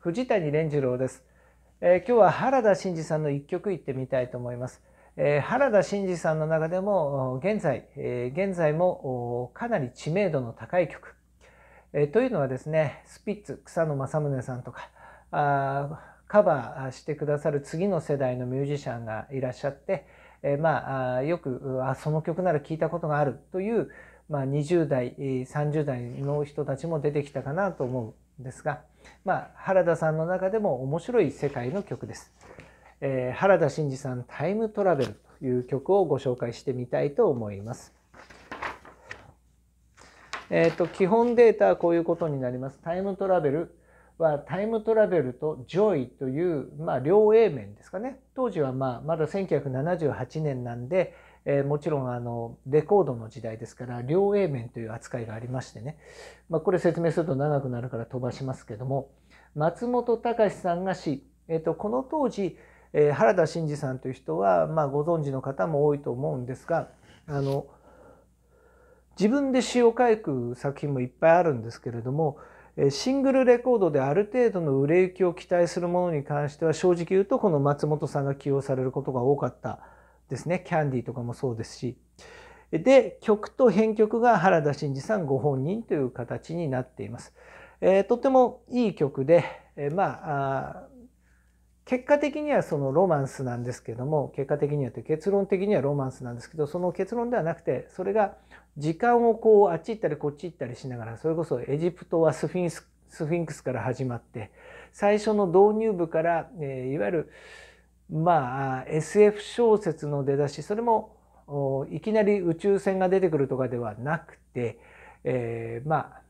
藤谷蓮次郎です、えー、今日は原田真二さんの一曲いってみたいと思います、えー、原田真二さんの中でも現在、えー、現在もかなり知名度の高い曲、えというのはですねスピッツ草野正宗さんとかあカバーしてくださる次の世代のミュージシャンがいらっしゃって、えまあよくあその曲なら聞いたことがあるというまあ、20代30代の人たちも出てきたかなと思うですが、まあ、原田さんの中でも面白い世界の曲です。えー、原田真二さん「タイムトラベル」という曲をご紹介してみたいと思います。えーと、基本データはこういうことになります。タイムトラベルはタイムトラベルとジョイという、まあ、両 A 面ですかね。当時は、まあ、まだ1978年なんで、えー、もちろんあのレコードの時代ですから両 A 面という扱いがありましてね、まあ、これ説明すると長くなるから飛ばしますけども松本隆さんが詩、えーと、とこの当時、えー、原田真二さんという人は、まあ、ご存知の方も多いと思うんですがあの自分で詩を書く作品もいっぱいあるんですけれどもシングルレコードである程度の売れ行きを期待するものに関しては正直言うとこの松本さんが起用されることが多かったですね。キャンディーとかもそうですし。で、曲と編曲が原田真二さんご本人という形になっています。えー、とてもいい曲で、えー、まあ結果的にはそのロマンスなんですけども結果的にはと結論的にはロマンスなんですけどその結論ではなくてそれが時間をこうあっち行ったりこっち行ったりしながらそれこそエジプトはスフィンクスから始まって最初の導入部から、えー、いわゆるまあ SF 小説の出だしそれもいきなり宇宙船が出てくるとかではなくて、えー、まあ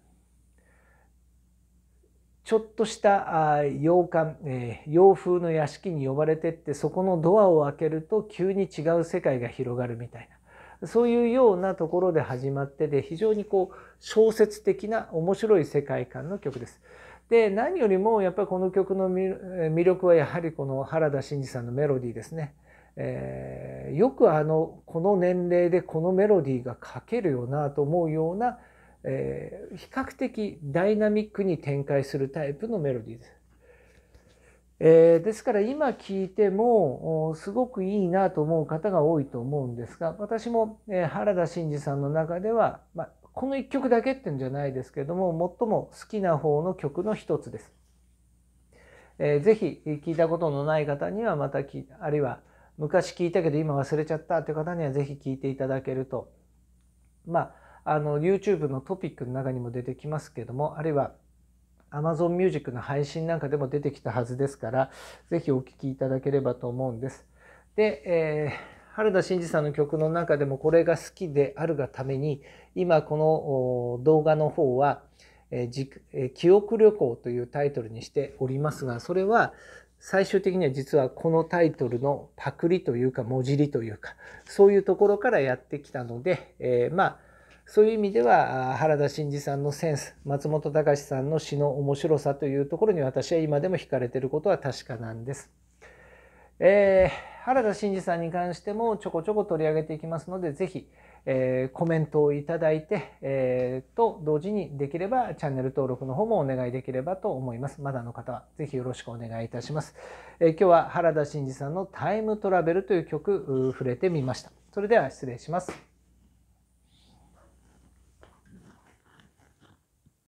ちょっとした洋館、えー、洋風の屋敷に呼ばれてってそこのドアを開けると急に違う世界が広がるみたいなそういうようなところで始まってで非常にこう小説的な面白い世界観の曲です。で何よりもやっぱりこの曲の魅力はやはりこの原田真二さんのメロディーですね。えー、よくあのこの年齢でこのメロディーが書けるよなと思うような、えー、比較的ダイナミックに展開するタイプのメロディーです。えー、ですから今聞いてもすごくいいなと思う方が多いと思うんですが私も、え原田真二さんの中では、まあ、この1曲だけってんじゃないですけども最も好きな方の曲の一つです。えー、ぜひ聞いたことのない方にはまたき、あるいは昔聞いたけど今忘れちゃったという方にはぜひ聞いていただけるとまああの YouTube のトピックの中にも出てきますけどもあるいは Amazon Music の配信なんかでも出てきたはずですからぜひお聴きいただければと思うんです。で、えー原田真二さんの曲の中でもこれが好きであるがために今この動画の方は「記憶旅行」というタイトルにしておりますがそれは最終的には実はこのタイトルのパクリというかもじりというかそういうところからやってきたので、えまあそういう意味では原田真二さんのセンス松本隆さんの詩の面白さというところに私は今でも惹かれてることは確かなんです。えー、原田真二さんに関してもちょこちょこ取り上げていきますので、ぜひ、えー、コメントをいただいて、えー、と同時にできればチャンネル登録の方もお願いできればと思います。まだの方はぜひよろしくお願いいたします。えー、今日は原田真二さんのタイムトラベルという曲触れてみました。それでは失礼します。